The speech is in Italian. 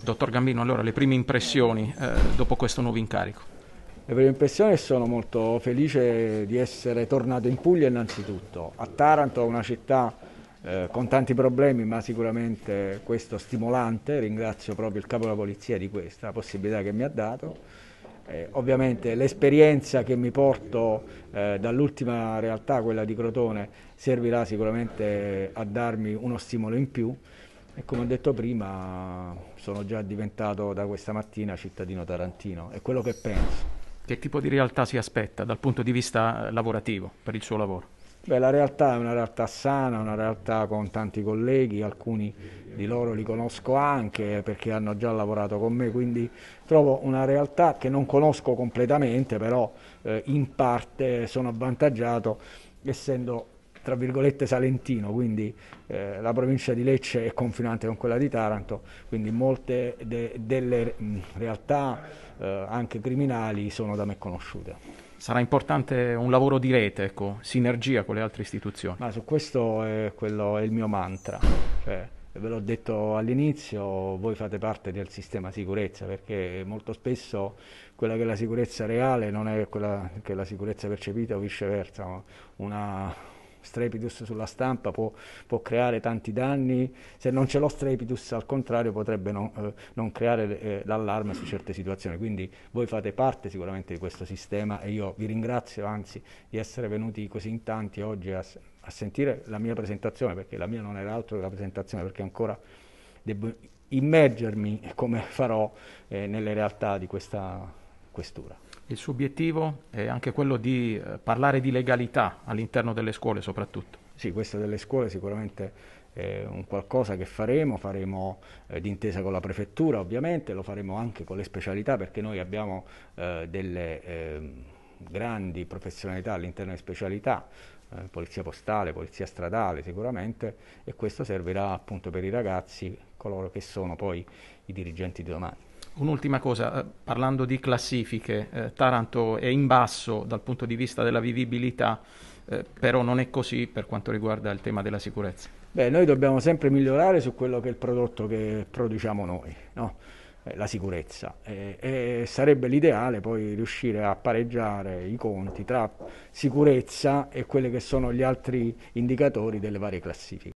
Dottor Gambino, allora le prime impressioni eh, dopo questo nuovo incarico? Le prime impressioni sono molto felice di essere tornato in Puglia innanzitutto. A Taranto, una città eh, con tanti problemi, ma sicuramente questo stimolante, ringrazio proprio il capo della polizia di questa possibilità che mi ha dato. Eh, ovviamente l'esperienza che mi porto eh, dall'ultima realtà, quella di Crotone, servirà sicuramente a darmi uno stimolo in più. E come ho detto prima, sono già diventato da questa mattina cittadino tarantino, è quello che penso. Che tipo di realtà si aspetta dal punto di vista eh, lavorativo per il suo lavoro? Beh, la realtà è una realtà sana, una realtà con tanti colleghi, alcuni di loro li conosco anche perché hanno già lavorato con me, quindi trovo una realtà che non conosco completamente, però eh, in parte sono avvantaggiato essendo tra virgolette salentino, quindi eh, la provincia di Lecce è confinante con quella di Taranto, quindi molte de- delle mm, realtà eh, anche criminali sono da me conosciute. Sarà importante un lavoro di rete, ecco, sinergia con le altre istituzioni. Ma su questo è, quello, è il mio mantra. Cioè, ve l'ho detto all'inizio, voi fate parte del sistema sicurezza perché molto spesso quella che è la sicurezza reale non è quella che è la sicurezza percepita o viceversa. Una, Strepidus sulla stampa può, può, creare tanti danni, se non c'è lo Strepidus al contrario potrebbe non, eh, non creare eh, l'allarme su certe situazioni, quindi voi fate parte sicuramente di questo sistema e io vi ringrazio anzi di essere venuti così in tanti oggi a, a sentire la mia presentazione, perché la mia non era altro che la presentazione, perché ancora devo immergermi, come farò, eh, nelle realtà di questa questura. Il suo obiettivo è anche quello di eh, parlare di legalità all'interno delle scuole soprattutto. Sì, questo delle scuole sicuramente è un qualcosa che faremo, faremo eh, d'intesa con la prefettura ovviamente, lo faremo anche con le specialità perché noi abbiamo eh, delle eh, grandi professionalità all'interno delle specialità, eh, polizia postale, polizia stradale sicuramente e questo servirà appunto per i ragazzi, coloro che sono poi i dirigenti di domani. Un'ultima cosa, eh, parlando di classifiche, eh, Taranto è in basso dal punto di vista della vivibilità, eh, però non è così per quanto riguarda il tema della sicurezza. Beh, noi dobbiamo sempre migliorare su quello che è il prodotto che produciamo noi, no? eh, la sicurezza. e sarebbe l'ideale poi riuscire a pareggiare i conti tra sicurezza e quelli che sono gli altri indicatori delle varie classifiche.